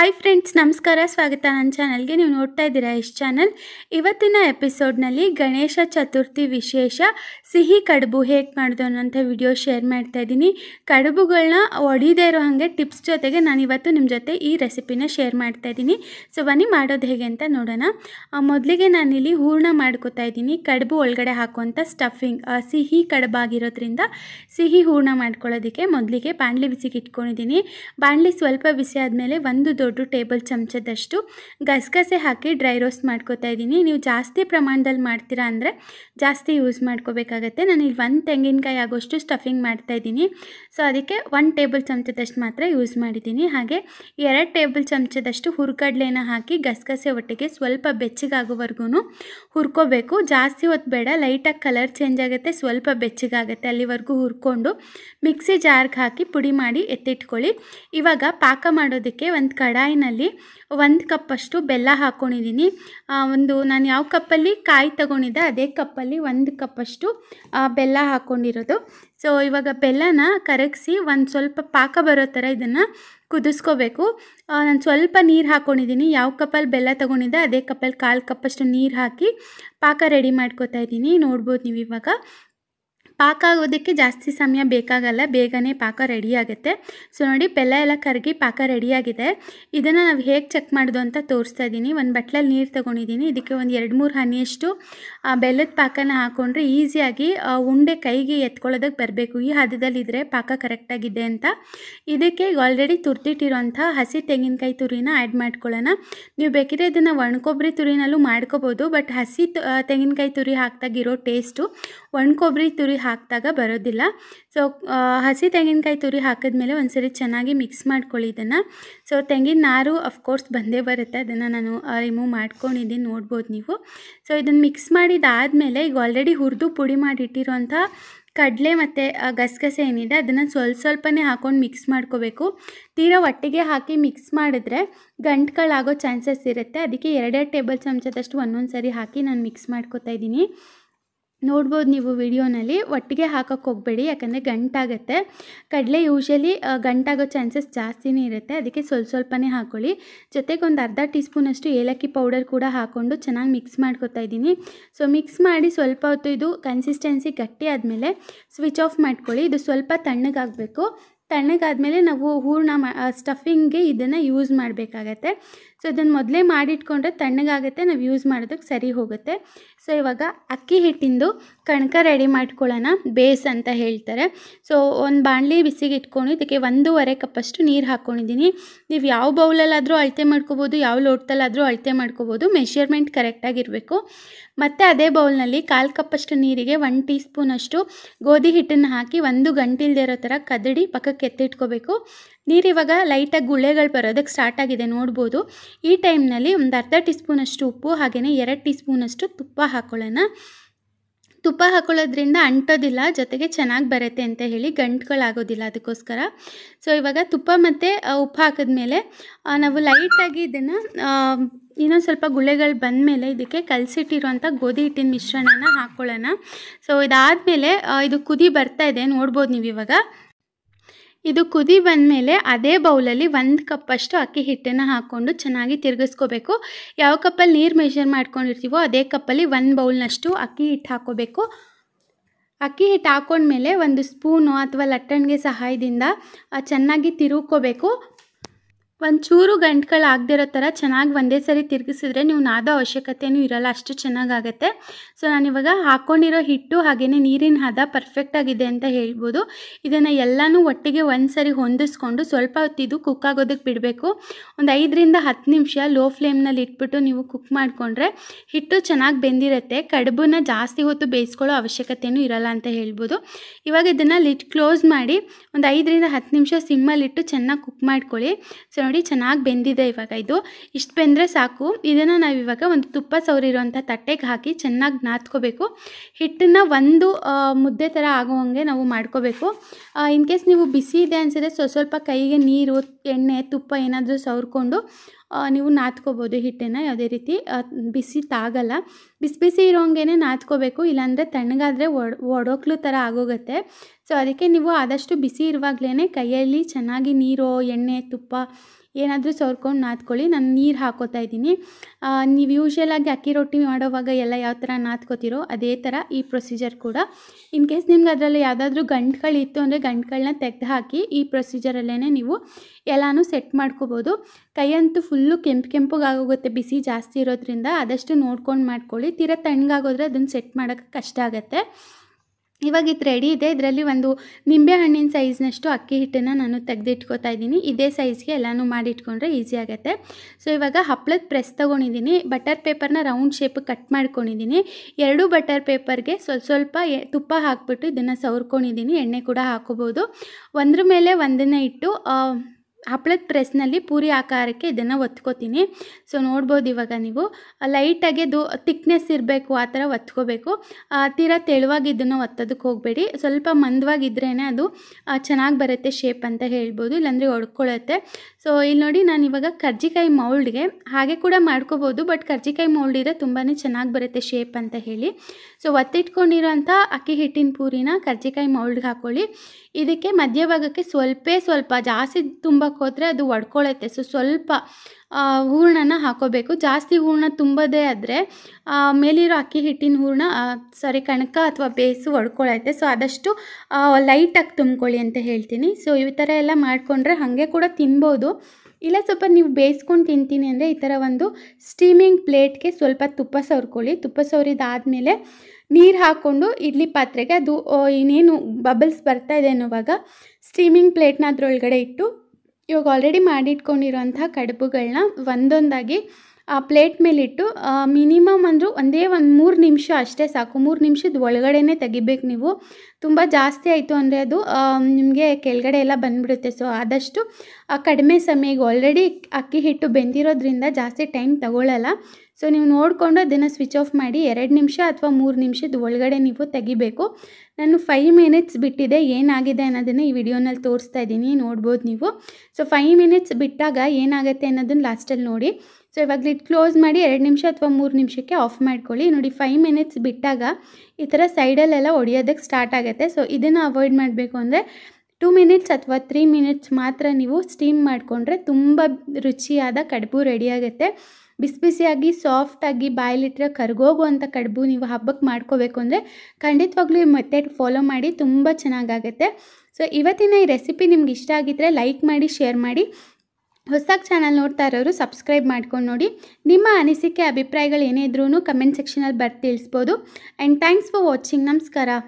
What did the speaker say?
hi friends ನಮಸ್ಕಾರ ಸ್ವಾಗತ ನನ್ನ ಚಾನಲ್ಗೆ ನೀವು ನೋಡ್ತಾ ಇದ್ದೀರಾ ಇಷ್ಟು ಚಾನಲ್ ಇವತ್ತಿನ ಎಪಿಸೋಡ್ನಲ್ಲಿ ಗಣೇಶ ಚತುರ್ಥಿ ವಿಶೇಷ ಸಿಹಿ ಕಡುಬು ಹೇಗೆ ಮಾಡೋದು ಅನ್ನೋಂಥ ವಿಡಿಯೋ ಶೇರ್ ಮಾಡ್ತಾ ಇದ್ದೀನಿ ಕಡುಬುಗಳನ್ನ ಒಡಿದೇ ಇರೋ ಹಾಗೆ ಟಿಪ್ಸ್ ಜೊತೆಗೆ ನಾನು ಇವತ್ತು ನಿಮ್ಮ ಜೊತೆ ಈ ರೆಸಿಪಿನ ಶೇರ್ ಮಾಡ್ತಾ ಇದ್ದೀನಿ ಸೊ ಬನ್ನಿ ಮಾಡೋದು ಹೇಗೆ ಅಂತ ನೋಡೋಣ ಮೊದಲಿಗೆ ನಾನಿಲ್ಲಿ ಹೂರ್ಣ ಮಾಡ್ಕೋತಾ ಇದ್ದೀನಿ ಕಡುಬು ಒಳಗಡೆ ಹಾಕುವಂಥ ಸ್ಟಫಿಂಗ್ ಸಿಹಿ ಕಡುಬಾಗಿರೋದ್ರಿಂದ ಸಿಹಿ ಹೂರ್ಣ ಮಾಡ್ಕೊಳ್ಳೋದಕ್ಕೆ ಮೊದಲಿಗೆ ಬಾಣಲಿ ಬಿಸಿಗೆ ಇಟ್ಕೊಂಡಿದ್ದೀನಿ ಬಾಣಲಿ ಸ್ವಲ್ಪ ಬಿಸಿ ಆದಮೇಲೆ ಒಂದು ದೊಡ್ಡ ದೊಡ್ಡ ಟೇಬಲ್ ಚಮಚದಷ್ಟು ಗಸಗಸೆ ಹಾಕಿ ಡ್ರೈ ರೋಸ್ಟ್ ಮಾಡ್ಕೋತಾ ಇದ್ದೀನಿ ನೀವು ಜಾಸ್ತಿ ಪ್ರಮಾಣದಲ್ಲಿ ಮಾಡ್ತೀರಾ ಅಂದರೆ ಜಾಸ್ತಿ ಯೂಸ್ ಮಾಡ್ಕೋಬೇಕಾಗತ್ತೆ ನಾನು ಇಲ್ಲಿ ಒಂದು ತೆಂಗಿನಕಾಯಿ ಆಗೋಷ್ಟು ಸ್ಟಫಿಂಗ್ ಮಾಡ್ತಾ ಇದ್ದೀನಿ ಸೊ ಅದಕ್ಕೆ ಒನ್ ಟೇಬಲ್ ಚಮಚದಷ್ಟು ಮಾತ್ರ ಯೂಸ್ ಮಾಡಿದ್ದೀನಿ ಹಾಗೆ ಎರಡು ಟೇಬಲ್ ಚಮಚದಷ್ಟು ಹುರ್ಗಡ್ಲೆನ ಹಾಕಿ ಗಸಗಸೆ ಒಟ್ಟಿಗೆ ಸ್ವಲ್ಪ ಬೆಚ್ಚಗಾಗೋವರೆಗೂ ಹುರ್ಕೋಬೇಕು ಜಾಸ್ತಿ ಹೊತ್ತು ಬೇಡ ಲೈಟಾಗಿ ಕಲರ್ ಚೇಂಜ್ ಆಗುತ್ತೆ ಸ್ವಲ್ಪ ಬೆಚ್ಚಗಾಗುತ್ತೆ ಅಲ್ಲಿವರೆಗೂ ಹುರ್ಕೊಂಡು ಮಿಕ್ಸಿ ಜಾರ್ಗೆ ಹಾಕಿ ಪುಡಿ ಮಾಡಿ ಎತ್ತಿಟ್ಕೊಳ್ಳಿ ಇವಾಗ ಪಾಕ ಮಾಡೋದಕ್ಕೆ ಒಂದು ಕಡಾಯಿನಲ್ಲಿ ಒಂದು ಕಪ್ಪಷ್ಟು ಬೆಲ್ಲ ಹಾಕ್ಕೊಂಡಿದ್ದೀನಿ ಒಂದು ನಾನು ಯಾವ ಕಪ್ಪಲ್ಲಿ ಕಾಯಿ ತಗೊಂಡಿದ್ದೆ ಅದೇ ಕಪ್ಪಲ್ಲಿ ಒಂದು ಕಪ್ಪಷ್ಟು ಬೆಲ್ಲ ಹಾಕ್ಕೊಂಡಿರೋದು ಸೊ ಇವಾಗ ಬೆಲ್ಲನ ಕರಗಿಸಿ ಒಂದು ಸ್ವಲ್ಪ ಪಾಕ ಬರೋ ಥರ ಇದನ್ನು ಕುದಿಸ್ಕೋಬೇಕು ನಾನು ಸ್ವಲ್ಪ ನೀರು ಹಾಕ್ಕೊಂಡಿದ್ದೀನಿ ಯಾವ ಕಪ್ಪಲ್ಲಿ ಬೆಲ್ಲ ತೊಗೊಂಡಿದ್ದೆ ಅದೇ ಕಪ್ಪಲ್ಲಿ ಕಾಲು ಕಪ್ಪಷ್ಟು ನೀರು ಹಾಕಿ ಪಾಕ ರೆಡಿ ಮಾಡ್ಕೋತಾ ಇದ್ದೀನಿ ನೋಡ್ಬೋದು ನೀವು ಇವಾಗ ಪಾಕ ಆಗೋದಕ್ಕೆ ಜಾಸ್ತಿ ಸಮಯ ಬೇಕಾಗಲ್ಲ ಬೇಗನೆ ಪಾಕ ರೆಡಿ ಆಗುತ್ತೆ ಸೊ ನೋಡಿ ಬೆಲ್ಲ ಎಲ್ಲ ಕರಗಿ ಪಾಕ ರೆಡಿಯಾಗಿದೆ ಇದನ್ನು ನಾವು ಹೇಗೆ ಚೆಕ್ ಮಾಡೋದು ಅಂತ ತೋರಿಸ್ತಾ ಇದ್ದೀನಿ ಒಂದು ಬಟ್ಲಲ್ಲಿ ನೀರು ತೊಗೊಂಡಿದ್ದೀನಿ ಇದಕ್ಕೆ ಒಂದು ಎರಡು ಮೂರು ಹನಿಯಷ್ಟು ಬೆಲ್ಲದ ಪಾಕನ ಹಾಕ್ಕೊಂಡ್ರೆ ಈಸಿಯಾಗಿ ಉಂಡೆ ಕೈಗೆ ಎತ್ಕೊಳ್ಳೋದಕ್ಕೆ ಬರಬೇಕು ಈ ಹದದಲ್ಲಿದ್ದರೆ ಪಾಕ ಕರೆಕ್ಟಾಗಿದೆ ಅಂತ ಇದಕ್ಕೆ ಆಲ್ರೆಡಿ ತುರ್ತಿಟ್ಟಿರುವಂಥ ಹಸಿ ತೆಂಗಿನಕಾಯಿ ತುರಿನ ಆ್ಯಡ್ ಮಾಡ್ಕೊಳ್ಳೋಣ ನೀವು ಬೇಕಿದ್ರೆ ಇದನ್ನು ಒಣಕೊಬ್ಬರಿ ತುರಿನಲ್ಲೂ ಮಾಡ್ಕೋಬೋದು ಬಟ್ ಹಸಿ ತೆಂಗಿನಕಾಯಿ ತುರಿ ಹಾಕ್ದಾಗಿರೋ ಟೇಸ್ಟು ಒಣಕೊಬ್ಬರಿ ತುರಿ ಹಾಕಿ ಹಾಕಿದಾಗ ಬರೋದಿಲ್ಲ ಸೊ ಹಸಿ ತೆಂಗಿನಕಾಯಿ ತುರಿ ಹಾಕಿದ್ಮೇಲೆ ಒಂದ್ಸರಿ ಚೆನ್ನಾಗಿ ಮಿಕ್ಸ್ ಮಾಡ್ಕೊಳ್ಳಿ ಇದನ್ನು ಸೊ ತೆಂಗಿನ ನಾರು ಅಫ್ಕೋರ್ಸ್ ಬಂದೇ ಬರುತ್ತೆ ಅದನ್ನು ನಾನು ರಿಮೂವ್ ಮಾಡ್ಕೊಂಡಿದ್ದೀನಿ ನೋಡ್ಬೋದು ನೀವು ಸೊ ಇದನ್ನು ಮಿಕ್ಸ್ ಮಾಡಿದಾದಮೇಲೆ ಈಗ ಆಲ್ರೆಡಿ ಹುರಿದು ಪುಡಿ ಮಾಡಿಟ್ಟಿರೋಂಥ ಕಡಲೆ ಮತ್ತು ಗಸಗಸೆ ಏನಿದೆ ಅದನ್ನು ಸ್ವಲ್ಪ ಸ್ವಲ್ಪನೇ ಹಾಕೊಂಡು ಮಿಕ್ಸ್ ಮಾಡ್ಕೋಬೇಕು ತೀರಾ ಒಟ್ಟಿಗೆ ಹಾಕಿ ಮಿಕ್ಸ್ ಮಾಡಿದ್ರೆ ಗಂಟುಗಳಾಗೋ ಚಾನ್ಸಸ್ ಇರುತ್ತೆ ಅದಕ್ಕೆ ಎರಡೆರಡು ಟೇಬಲ್ ಚಮಚದಷ್ಟು ಒಂದೊಂದು ಸರಿ ಹಾಕಿ ನಾನು ಮಿಕ್ಸ್ ಮಾಡ್ಕೋತಾ ಇದ್ದೀನಿ ನೋಡ್ಬೋದು ನೀವು ವಿಡಿಯೋನಲ್ಲಿ ಒಟ್ಟಿಗೆ ಹಾಕೋಕ್ಕೆ ಹೋಗಬೇಡಿ ಯಾಕಂದರೆ ಗಂಟಾಗುತ್ತೆ ಕಡಲೆ ಯೂಶಲಿ ಗಂಟಾಗೋ ಚಾನ್ಸಸ್ ಜಾಸ್ತಿನೇ ಇರುತ್ತೆ ಅದಕ್ಕೆ ಸ್ವಲ್ಪ ಸ್ವಲ್ಪನೇ ಹಾಕೊಳ್ಳಿ ಜೊತೆಗೆ ಒಂದು ಅರ್ಧ ಟೀ ಸ್ಪೂನಷ್ಟು ಏಲಕ್ಕಿ ಪೌಡರ್ ಕೂಡ ಹಾಕ್ಕೊಂಡು ಚೆನ್ನಾಗಿ ಮಿಕ್ಸ್ ಮಾಡ್ಕೊತಾ ಇದ್ದೀನಿ ಸೊ ಮಿಕ್ಸ್ ಮಾಡಿ ಸ್ವಲ್ಪ ಹೊತ್ತು ಇದು ಕನ್ಸಿಸ್ಟೆನ್ಸಿ ಗಟ್ಟಿ ಆದಮೇಲೆ ಸ್ವಿಚ್ ಆಫ್ ಮಾಡ್ಕೊಳ್ಳಿ ಇದು ಸ್ವಲ್ಪ ತಣ್ಣಗಾಗಬೇಕು ತಣ್ಣಗಾದಮೇಲೆ ನಾವು ಹೂರ್ಣ ಸ್ಟಫಿಂಗ್ಗೆ ಇದನ್ನು ಯೂಸ್ ಮಾಡಬೇಕಾಗತ್ತೆ ಸೊ ಇದನ್ನು ಮೊದಲೇ ಮಾಡಿಟ್ಕೊಂಡ್ರೆ ತಣ್ಣಗಾಗುತ್ತೆ ನಾವು ಯೂಸ್ ಮಾಡೋದಕ್ಕೆ ಸರಿ ಹೋಗುತ್ತೆ ಸೊ ಇವಾಗ ಅಕ್ಕಿ ಹಿಟ್ಟಿಂದು ಕಣಕ ರೆಡಿ ಮಾಡ್ಕೊಳ್ಳೋಣ ಬೇಸ್ ಅಂತ ಹೇಳ್ತಾರೆ ಸೊ ಒಂದು ಬಾಣಲಿ ಬಿಸಿಗೆ ಇಟ್ಕೊಂಡು ಇದಕ್ಕೆ ಒಂದೂವರೆ ಕಪ್ಪಷ್ಟು ನೀರು ಹಾಕ್ಕೊಂಡಿದ್ದೀನಿ ನೀವು ಯಾವ ಬೌಲಲ್ಲಾದರೂ ಅಳತೆ ಮಾಡ್ಕೋಬೋದು ಯಾವ ಲೋಟದಲ್ಲಾದರೂ ಅಳತೆ ಮಾಡ್ಕೋಬೋದು ಮೆಷರ್ಮೆಂಟ್ ಕರೆಕ್ಟಾಗಿರಬೇಕು ಮತ್ತು ಅದೇ ಬೌಲ್ನಲ್ಲಿ ಕಾಲು ಕಪ್ಪಷ್ಟು ನೀರಿಗೆ ಒನ್ ಟೀ ಸ್ಪೂನಷ್ಟು ಗೋಧಿ ಹಿಟ್ಟನ್ನು ಹಾಕಿ ಒಂದು ಗಂಟಿಲ್ದೇ ಇರೋ ಥರ ಕದಡಿ ಪಕ್ಕಕ್ಕೆ ಎತ್ತಿಟ್ಕೋಬೇಕು ನೀರಿವಾಗ ಲೈಟಾಗಿ ಗುಳ್ಳೆಗಳು ಬರೋದಕ್ಕೆ ಸ್ಟಾರ್ಟ್ ಆಗಿದೆ ನೋಡ್ಬೋದು ಈ ಟೈಮ್ನಲ್ಲಿ ಒಂದು ಅರ್ಧ ಟೀ ಸ್ಪೂನಷ್ಟು ಉಪ್ಪು ಹಾಗೆಯೇ ಎರಡು ಟೀ ಸ್ಪೂನಷ್ಟು ತುಪ್ಪ ಹಾಕೊಳ್ಳೋಣ ತುಪ್ಪ ಹಾಕೊಳ್ಳೋದ್ರಿಂದ ಅಂಟೋದಿಲ್ಲ ಜೊತೆಗೆ ಚೆನ್ನಾಗಿ ಬರುತ್ತೆ ಅಂತ ಹೇಳಿ ಗಂಟುಗಳಾಗೋದಿಲ್ಲ ಅದಕ್ಕೋಸ್ಕರ ಸೊ ಇವಾಗ ತುಪ್ಪ ಮತ್ತು ಉಪ್ಪು ಹಾಕಿದ್ಮೇಲೆ ನಾವು ಲೈಟಾಗಿ ಇದನ್ನು ಇನ್ನೊಂದು ಸ್ವಲ್ಪ ಗುಳ್ಳೆಗಳು ಬಂದಮೇಲೆ ಇದಕ್ಕೆ ಕಲಸಿಟ್ಟಿರೋಂಥ ಗೋಧಿ ಹಿಟ್ಟಿನ ಮಿಶ್ರಣನ ಹಾಕ್ಕೊಳ್ಳೋಣ ಸೊ ಇದಾದಮೇಲೆ ಇದು ಕುದಿ ಬರ್ತಾ ಇದೆ ನೋಡ್ಬೋದು ನೀವು ಇವಾಗ ಇದು ಕುದಿ ಬಂದಮೇಲೆ ಅದೇ ಬೌಲಲ್ಲಿ ಒಂದು ಕಪ್ಪಷ್ಟು ಅಕ್ಕಿ ಹಿಟ್ಟನ್ನು ಹಾಕ್ಕೊಂಡು ಚೆನ್ನಾಗಿ ತಿರುಗಿಸ್ಕೋಬೇಕು ಯಾವ ಕಪ್ಪಲ್ಲಿ ನೀರು ಮೆಷರ್ ಮಾಡ್ಕೊಂಡಿರ್ತೀವೋ ಅದೇ ಕಪ್ಪಲ್ಲಿ ಒಂದು ಬೌಲ್ನಷ್ಟು ಅಕ್ಕಿ ಹಿಟ್ಟು ಹಾಕ್ಕೋಬೇಕು ಅಕ್ಕಿ ಹಿಟ್ಟು ಹಾಕ್ಕೊಂಡ್ಮೇಲೆ ಒಂದು ಸ್ಪೂನು ಅಥವಾ ಲಟ್ಟಣಿಗೆ ಸಹಾಯದಿಂದ ಚೆನ್ನಾಗಿ ತಿರುಗ್ಕೋಬೇಕು ಒಂಚೂರು ಆಗದಿರೋ ಥರ ಚೆನ್ನಾಗಿ ಒಂದೇ ಸರಿ ತಿರುಗಿಸಿದ್ರೆ ನೀವು ನಾದೋ ಅವಶ್ಯಕತೆಯೂ ಇರಲ್ಲ ಅಷ್ಟು ಚೆನ್ನಾಗಾಗತ್ತೆ ಸೊ ನಾನಿವಾಗ ಹಾಕ್ಕೊಂಡಿರೋ ಹಿಟ್ಟು ಹಾಗೆಯೇ ನೀರಿನ ಹದ ಪರ್ಫೆಕ್ಟಾಗಿದೆ ಅಂತ ಹೇಳ್ಬೋದು ಇದನ್ನು ಎಲ್ಲನೂ ಒಟ್ಟಿಗೆ ಒಂದು ಸರಿ ಹೊಂದಿಸ್ಕೊಂಡು ಸ್ವಲ್ಪ ಹೊತ್ತಿದ್ದು ಕುಕ್ ಆಗೋದಕ್ಕೆ ಬಿಡಬೇಕು ಒಂದು ಐದರಿಂದ ಹತ್ತು ನಿಮಿಷ ಲೋ ಫ್ಲೇಮ್ನಲ್ಲಿ ಇಟ್ಬಿಟ್ಟು ನೀವು ಕುಕ್ ಮಾಡಿಕೊಂಡ್ರೆ ಹಿಟ್ಟು ಚೆನ್ನಾಗಿ ಬೆಂದಿರುತ್ತೆ ಕಡುಬನ್ನ ಜಾಸ್ತಿ ಹೊತ್ತು ಬೇಯಿಸ್ಕೊಳ್ಳೋ ಅವಶ್ಯಕತೆಯೂ ಇರಲ್ಲ ಅಂತ ಹೇಳ್ಬೋದು ಇವಾಗ ಇದನ್ನು ಲಿಟ್ ಕ್ಲೋಸ್ ಮಾಡಿ ಒಂದು ಐದರಿಂದ ಹತ್ತು ನಿಮಿಷ ಸಿಮ್ಮಲ್ಲಿಟ್ಟು ಚೆನ್ನಾಗಿ ಕುಕ್ ಮಾಡ್ಕೊಳ್ಳಿ ಸೊ ನೋಡಿ ಚೆನ್ನಾಗಿ ಬೆಂದಿದೆ ಇವಾಗ ಇದು ಇಷ್ಟು ಬೆಂದರೆ ಸಾಕು ಇದನ್ನು ನಾವು ಇವಾಗ ಒಂದು ತುಪ್ಪ ಸೌರಿರುವಂಥ ತಟ್ಟೆಗೆ ಹಾಕಿ ಚೆನ್ನಾಗಿ ನಾದ್ಕೋಬೇಕು ಹಿಟ್ಟನ್ನು ಒಂದು ಮುದ್ದೆ ಥರ ಆಗುವಂಗೆ ನಾವು ಮಾಡ್ಕೋಬೇಕು ಇನ್ ಕೇಸ್ ನೀವು ಬಿಸಿ ಇದೆ ಅನ್ಸಿದ್ರೆ ಸ್ವಲ್ಪ ಸ್ವಲ್ಪ ಕೈಗೆ ನೀರು ಎಣ್ಣೆ ತುಪ್ಪ ಏನಾದರೂ ಸವರ್ಕೊಂಡು ನೀವು ನಾದ್ಕೋಬೋದು ಹಿಟ್ಟನ್ನು ಯಾವುದೇ ರೀತಿ ಬಿಸಿ ತಾಗಲ್ಲ ಬಿಸಿ ಬಿಸಿ ಇರೋಂಗೇನೆ ನಾದ್ಕೋಬೇಕು ಇಲ್ಲಾಂದರೆ ತಣ್ಣಗಾದರೆ ಒಡ್ ಒಡೋಕ್ಲು ಥರ ಆಗೋಗುತ್ತೆ ಸೊ ಅದಕ್ಕೆ ನೀವು ಆದಷ್ಟು ಬಿಸಿ ಇರುವಾಗಲೇ ಕೈಯಲ್ಲಿ ಚೆನ್ನಾಗಿ ನೀರು ಎಣ್ಣೆ ತುಪ್ಪ ಏನಾದರೂ ಸೋರ್ಕೊಂಡು ನಾದ್ಕೊಳ್ಳಿ ನಾನು ನೀರು ಹಾಕೋತಾ ಇದ್ದೀನಿ ನೀವು ಯೂಶ್ವಲಾಗಿ ಅಕ್ಕಿ ರೊಟ್ಟಿ ಮಾಡೋವಾಗ ಎಲ್ಲ ಯಾವ ಥರ ನಾದ್ಕೋತಿರೋ ಅದೇ ಥರ ಈ ಪ್ರೊಸೀಜರ್ ಕೂಡ ಇನ್ ಕೇಸ್ ನಿಮ್ಗೆ ಅದರಲ್ಲಿ ಯಾವುದಾದ್ರೂ ಇತ್ತು ಅಂದರೆ ಗಂಟುಗಳನ್ನ ತೆಗ್ದು ಹಾಕಿ ಈ ಪ್ರೊಸೀಜರಲ್ಲೇ ನೀವು ಎಲ್ಲನೂ ಸೆಟ್ ಮಾಡ್ಕೋಬೋದು ಕೈಯಂತೂ ಫುಲ್ಲು ಕೆಂಪು ಕೆಂಪುಗಾಗೋಗುತ್ತೆ ಬಿಸಿ ಜಾಸ್ತಿ ಇರೋದ್ರಿಂದ ಆದಷ್ಟು ನೋಡ್ಕೊಂಡು ಮಾಡ್ಕೊಳ್ಳಿ ಮಾಡಿ ತೀರ ತಣ್ಣಗಾಗೋದ್ರೆ ಅದನ್ನು ಸೆಟ್ ಮಾಡೋಕ್ಕೆ ಕಷ್ಟ ಆಗುತ್ತೆ ಇವಾಗ ಇದು ರೆಡಿ ಇದೆ ಇದರಲ್ಲಿ ಒಂದು ನಿಂಬೆ ಹಣ್ಣಿನ ಸೈಜ್ನಷ್ಟು ಅಕ್ಕಿ ಹಿಟ್ಟನ್ನು ನಾನು ತೆಗೆದಿಟ್ಕೋತಾ ಇದ್ದೀನಿ ಇದೇ ಸೈಜ್ಗೆ ಎಲ್ಲನೂ ಮಾಡಿಟ್ಕೊಂಡ್ರೆ ಈಸಿ ಆಗುತ್ತೆ ಸೊ ಇವಾಗ ಹಪ್ಪಳದ ಪ್ರೆಸ್ ತೊಗೊಂಡಿದ್ದೀನಿ ಬಟರ್ ಪೇಪರ್ನ ರೌಂಡ್ ಶೇಪ್ ಕಟ್ ಮಾಡ್ಕೊಂಡಿದ್ದೀನಿ ಎರಡೂ ಬಟರ್ ಪೇಪರ್ಗೆ ಸ್ವಲ್ಪ ಸ್ವಲ್ಪ ತುಪ್ಪ ಹಾಕ್ಬಿಟ್ಟು ಇದನ್ನು ಸವರ್ಕೊಂಡಿದ್ದೀನಿ ಎಣ್ಣೆ ಕೂಡ ಹಾಕೋಬೋದು ಒಂದ್ರ ಮೇಲೆ ಒಂದನ್ನೇ ಇಟ್ಟು ಹಪ್ಪಳದ ಪ್ರೆಸ್ನಲ್ಲಿ ಪೂರಿ ಆಕಾರಕ್ಕೆ ಇದನ್ನು ಒತ್ಕೋತೀನಿ ಸೊ ನೋಡ್ಬೋದು ಇವಾಗ ನೀವು ಲೈಟಾಗಿ ಅದು ತಿಕ್ನೆಸ್ ಇರಬೇಕು ಆ ಥರ ಒತ್ಕೋಬೇಕು ತೀರಾ ತೆಳುವಾಗಿ ಇದನ್ನು ಒತ್ತೋದಕ್ಕೆ ಹೋಗಬೇಡಿ ಸ್ವಲ್ಪ ಮಂದವಾಗಿದ್ರೇ ಅದು ಚೆನ್ನಾಗಿ ಬರುತ್ತೆ ಶೇಪ್ ಅಂತ ಹೇಳ್ಬೋದು ಇಲ್ಲಾಂದರೆ ಒಡ್ಕೊಳ್ಳುತ್ತೆ ಸೊ ಇಲ್ಲಿ ನೋಡಿ ನಾನು ಇವಾಗ ಕರ್ಜಿಕಾಯಿ ಮೌಲ್ಡ್ಗೆ ಹಾಗೆ ಕೂಡ ಮಾಡ್ಕೋಬೋದು ಬಟ್ ಕರ್ಜಿಕಾಯಿ ಮೌಲ್ಡ್ ಇದೆ ತುಂಬಾ ಚೆನ್ನಾಗಿ ಬರುತ್ತೆ ಶೇಪ್ ಅಂತ ಹೇಳಿ ಸೊ ಒತ್ತಿಟ್ಕೊಂಡಿರೋಂಥ ಅಕ್ಕಿ ಹಿಟ್ಟಿನ ಪೂರಿನ ಕರ್ಜಿಕಾಯಿ ಮೌಲ್ಡ್ಗೆ ಹಾಕ್ಕೊಳ್ಳಿ ಇದಕ್ಕೆ ಮಧ್ಯಭಾಗಕ್ಕೆ ಸ್ವಲ್ಪ ಸ್ವಲ್ಪ ಜಾಸ್ತಿ ತುಂಬ ಹೋದ್ರೆ ಅದು ಒಡ್ಕೊಳ್ಳುತ್ತೆ ಸೊ ಸ್ವಲ್ಪ ಹೂರ್ಣನ ಹಾಕೋಬೇಕು ಜಾಸ್ತಿ ಹೂರಣ ತುಂಬದೇ ಆದರೆ ಮೇಲಿರೋ ಅಕ್ಕಿ ಹಿಟ್ಟಿನ ಹೂರ್ಣ ಸಾರಿ ಕಣಕ ಅಥವಾ ಬೇಸು ಒಡ್ಕೊಳ್ಳುತ್ತೆ ಸೊ ಆದಷ್ಟು ಲೈಟಾಗಿ ತುಂಬ್ಕೊಳ್ಳಿ ಅಂತ ಹೇಳ್ತೀನಿ ಸೊ ಈ ಥರ ಎಲ್ಲ ಮಾಡಿಕೊಂಡ್ರೆ ಹಾಗೆ ಕೂಡ ತಿನ್ಬೋದು ಇಲ್ಲ ಸ್ವಲ್ಪ ನೀವು ಬೇಯಿಸ್ಕೊಂಡು ತಿಂತೀನಿ ಅಂದರೆ ಈ ಥರ ಒಂದು ಸ್ಟೀಮಿಂಗ್ ಪ್ಲೇಟ್ಗೆ ಸ್ವಲ್ಪ ತುಪ್ಪ ಸವರ್ಕೊಳ್ಳಿ ತುಪ್ಪ ಸವರಿದಾದಮೇಲೆ ನೀರು ಹಾಕ್ಕೊಂಡು ಇಡ್ಲಿ ಪಾತ್ರೆಗೆ ಅದು ಇನ್ನೇನು ಬಬಲ್ಸ್ ಬರ್ತಾ ಇದೆ ಅನ್ನುವಾಗ ಸ್ಟೀಮಿಂಗ್ ಪ್ಲೇಟ್ನ ಅದರೊಳಗಡೆ ಇಟ್ಟು ಇವಾಗ ಆಲ್ರೆಡಿ ಮಾಡಿಟ್ಕೊಂಡಿರೋಂಥ ಕಡುಬುಗಳನ್ನ ಒಂದೊಂದಾಗಿ ಆ ಪ್ಲೇಟ್ ಮೇಲಿಟ್ಟು ಮಿನಿಮಮ್ ಅಂದರೂ ಒಂದೇ ಒಂದು ಮೂರು ನಿಮಿಷ ಅಷ್ಟೇ ಸಾಕು ಮೂರು ನಿಮಿಷದ ಒಳಗಡೆನೇ ತೆಗಿಬೇಕು ನೀವು ತುಂಬ ಜಾಸ್ತಿ ಆಯಿತು ಅಂದರೆ ಅದು ನಿಮಗೆ ಕೆಳಗಡೆ ಎಲ್ಲ ಬಂದುಬಿಡುತ್ತೆ ಸೊ ಆದಷ್ಟು ಕಡಿಮೆ ಸಮಯಕ್ಕೆ ಆಲ್ರೆಡಿ ಅಕ್ಕಿ ಹಿಟ್ಟು ಬೆಂದಿರೋದ್ರಿಂದ ಜಾಸ್ತಿ ಟೈಮ್ ತಗೊಳ್ಳಲ್ಲ ಸೊ ನೀವು ನೋಡಿಕೊಂಡು ಅದನ್ನು ಸ್ವಿಚ್ ಆಫ್ ಮಾಡಿ ಎರಡು ನಿಮಿಷ ಅಥವಾ ಮೂರು ನಿಮಿಷದ ಒಳಗಡೆ ನೀವು ತೆಗಿಬೇಕು ನಾನು ಫೈವ್ ಮಿನಿಟ್ಸ್ ಬಿಟ್ಟಿದೆ ಏನಾಗಿದೆ ಅನ್ನೋದನ್ನು ಈ ವಿಡಿಯೋನಲ್ಲಿ ತೋರಿಸ್ತಾ ಇದ್ದೀನಿ ನೋಡ್ಬೋದು ನೀವು ಸೊ ಫೈವ್ ಮಿನಿಟ್ಸ್ ಬಿಟ್ಟಾಗ ಏನಾಗುತ್ತೆ ಅನ್ನೋದನ್ನು ಲಾಸ್ಟಲ್ಲಿ ನೋಡಿ ಸೊ ಇವಾಗ ಲಿಟ್ ಕ್ಲೋಸ್ ಮಾಡಿ ಎರಡು ನಿಮಿಷ ಅಥವಾ ಮೂರು ನಿಮಿಷಕ್ಕೆ ಆಫ್ ಮಾಡ್ಕೊಳ್ಳಿ ನೋಡಿ ಫೈವ್ ಮಿನಿಟ್ಸ್ ಬಿಟ್ಟಾಗ ಈ ಥರ ಸೈಡಲ್ಲೆಲ್ಲ ಒಡೆಯೋದಕ್ಕೆ ಸ್ಟಾರ್ಟ್ ಆಗುತ್ತೆ ಸೊ ಇದನ್ನು ಅವಾಯ್ಡ್ ಮಾಡಬೇಕು ಅಂದರೆ ಟೂ ಮಿನಿಟ್ಸ್ ಅಥವಾ ತ್ರೀ ಮಿನಿಟ್ಸ್ ಮಾತ್ರ ನೀವು ಸ್ಟೀಮ್ ಮಾಡಿಕೊಂಡ್ರೆ ತುಂಬ ರುಚಿಯಾದ ಕಡುಬು ರೆಡಿಯಾಗುತ್ತೆ ಬಿಸಿ ಬಿಸಿಯಾಗಿ ಸಾಫ್ಟಾಗಿ ಬಾಯಲ್ಲಿಟ್ಟರೆ ಕರ್ಗೋಗುವಂಥ ಕಡುಬು ನೀವು ಹಬ್ಬಕ್ಕೆ ಮಾಡ್ಕೋಬೇಕು ಅಂದರೆ ಖಂಡಿತವಾಗ್ಲೂ ಈ ಮೆಥಡ್ ಫಾಲೋ ಮಾಡಿ ತುಂಬ ಚೆನ್ನಾಗಾಗುತ್ತೆ ಸೊ ಇವತ್ತಿನ ಈ ರೆಸಿಪಿ ನಿಮ್ಗೆ ಇಷ್ಟ ಆಗಿದ್ದರೆ ಲೈಕ್ ಮಾಡಿ ಶೇರ್ ಮಾಡಿ ಹೊಸಾಗಿ ಚಾನಲ್ ನೋಡ್ತಾ ಇರೋರು ಸಬ್ಸ್ಕ್ರೈಬ್ ಮಾಡ್ಕೊಂಡು ನೋಡಿ ನಿಮ್ಮ ಅನಿಸಿಕೆ ಅಭಿಪ್ರಾಯಗಳು ಏನೇ ಇದ್ರೂ ಕಮೆಂಟ್ ಸೆಕ್ಷನಲ್ಲಿ ಬರ್ತಿ ತಿಳಿಸ್ಬೋದು ಆ್ಯಂಡ್ ಥ್ಯಾಂಕ್ಸ್ ಫಾರ್ ವಾಚಿಂಗ್ ನಮಸ್ಕಾರ